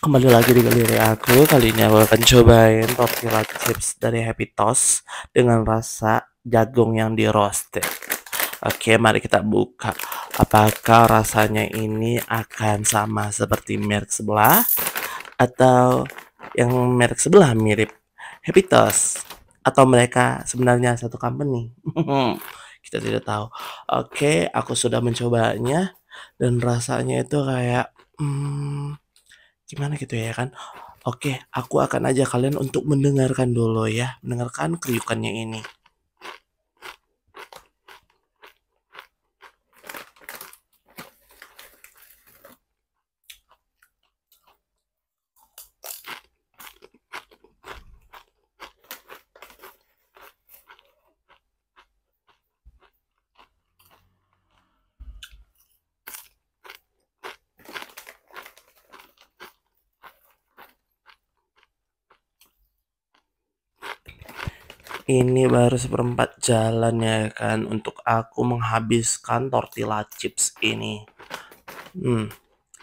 Kembali lagi di galeri aku, kali ini aku akan cobain tortilla chips dari Happy Toast dengan rasa jagung yang di roasted. Oke, mari kita buka. Apakah rasanya ini akan sama seperti merek sebelah atau yang merek sebelah mirip Happy Toast atau mereka sebenarnya satu company? kita tidak tahu. Oke, aku sudah mencobanya dan rasanya itu kayak hmm, gimana gitu ya, ya kan oke aku akan ajak kalian untuk mendengarkan dulu ya mendengarkan keriukannya ini ini baru seperempat jalan ya kan untuk aku menghabiskan tortilla chips ini hmm,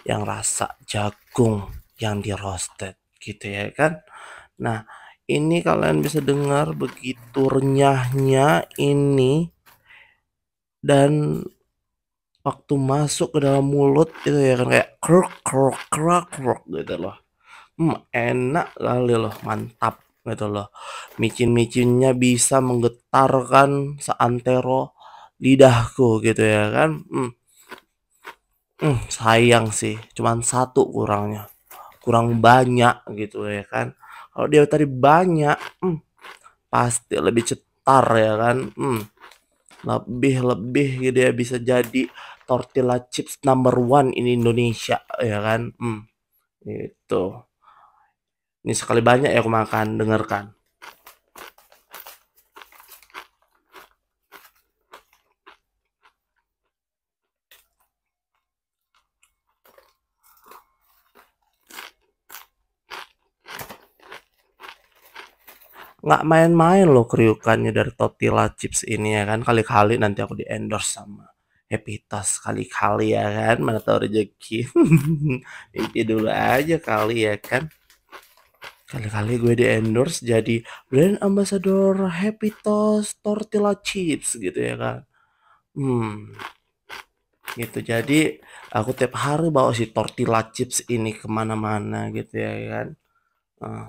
yang rasa jagung yang di roasted gitu ya kan nah ini kalian bisa dengar begitu renyahnya ini dan waktu masuk ke dalam mulut itu ya kan kayak krok krok krok krok gitu loh hmm, enak kali loh mantap gitu loh. Micin-micinnya bisa menggetarkan seantero lidahku gitu ya kan. Hmm. Hmm, sayang sih, cuman satu kurangnya. Kurang banyak gitu ya kan. Kalau dia tadi banyak, hmm, pasti lebih cetar ya kan. Hmm. Lebih-lebih gitu ya bisa jadi tortilla chips number one in Indonesia ya kan. Hmm. Itu. Ini sekali banyak ya aku makan, dengarkan. nggak main-main loh kriukannya dari Totila Chips ini ya kan kali-kali nanti aku di endorse sama Epitas kali-kali ya kan mana tau rezeki itu dulu aja kali ya kan Kali-kali gue di endorse jadi brand ambassador Happy Toast Tortilla Chips gitu ya kan. Hmm. Gitu. Jadi aku tiap hari bawa si tortilla chips ini kemana-mana gitu ya kan. Uh,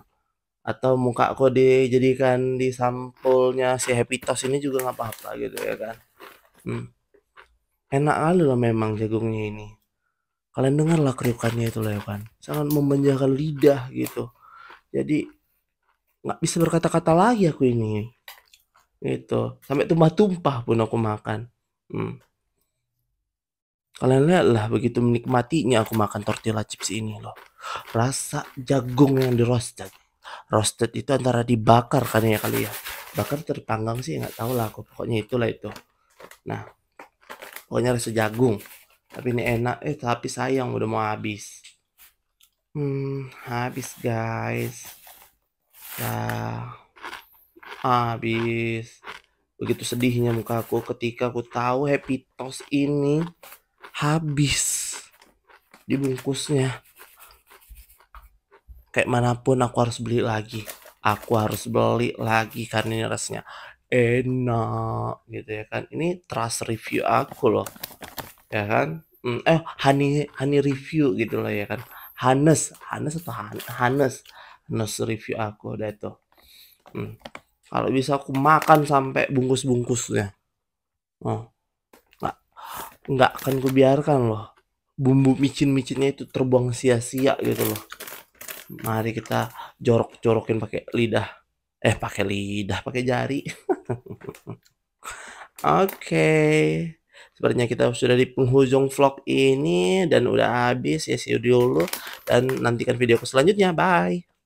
atau muka aku dijadikan di sampulnya si Happy Toast ini juga nggak apa-apa gitu ya kan. Hmm. Enak kali loh memang jagungnya ini kalian dengarlah kriukannya itu loh ya kan sangat memenjahkan lidah gitu jadi nggak bisa berkata-kata lagi aku ini gitu sampai tumpah-tumpah pun aku makan hmm. kalian lihatlah begitu menikmatinya aku makan tortilla chips ini loh rasa jagung yang di roasted roasted itu antara dibakar kan ya kali ya bakar terpanggang sih nggak tahu lah aku pokoknya itulah itu nah pokoknya rasa jagung tapi ini enak eh tapi sayang udah mau habis Hmm, habis guys. Ya. Habis. Begitu sedihnya muka aku ketika aku tahu Happy Toast ini habis dibungkusnya. Kayak manapun aku harus beli lagi. Aku harus beli lagi karena ini rasanya enak gitu ya kan. Ini trust review aku loh. Ya kan? Hmm, eh, honey honey review gitu loh ya kan Hanes Hanes atau Han Hanes Hanes review aku udah itu hmm. kalau bisa aku makan sampai bungkus-bungkusnya oh nggak nggak akan ku biarkan loh bumbu micin-micinnya itu terbuang sia-sia gitu loh mari kita jorok-jorokin pakai lidah eh pakai lidah pakai jari oke okay. Sepertinya kita sudah di penghujung vlog ini dan udah habis ya see you dulu dan nantikan videoku selanjutnya. Bye.